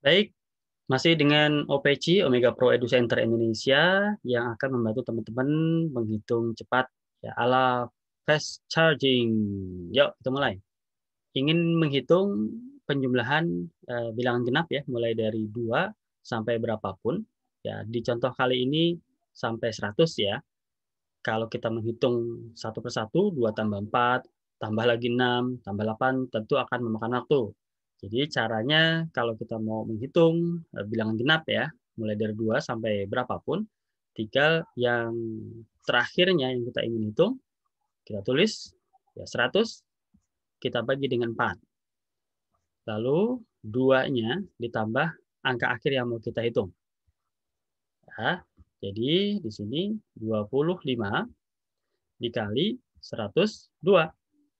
Baik, masih dengan OPC Omega Pro Edu Center Indonesia yang akan membantu teman-teman menghitung cepat ya ala fast charging. Yuk, kita mulai. Ingin menghitung penjumlahan e, bilangan genap ya, mulai dari 2 sampai berapapun. Ya, di contoh kali ini sampai 100 ya. Kalau kita menghitung satu persatu, 2 tambah 4, tambah lagi 6, tambah 8, tentu akan memakan waktu. Jadi caranya kalau kita mau menghitung eh, bilangan genap ya, mulai dari 2 sampai berapapun, tinggal yang terakhirnya yang kita ingin hitung, kita tulis ya 100, kita bagi dengan 4. Lalu duanya ditambah angka akhir yang mau kita hitung. Ya, jadi di sini 25 dikali 102.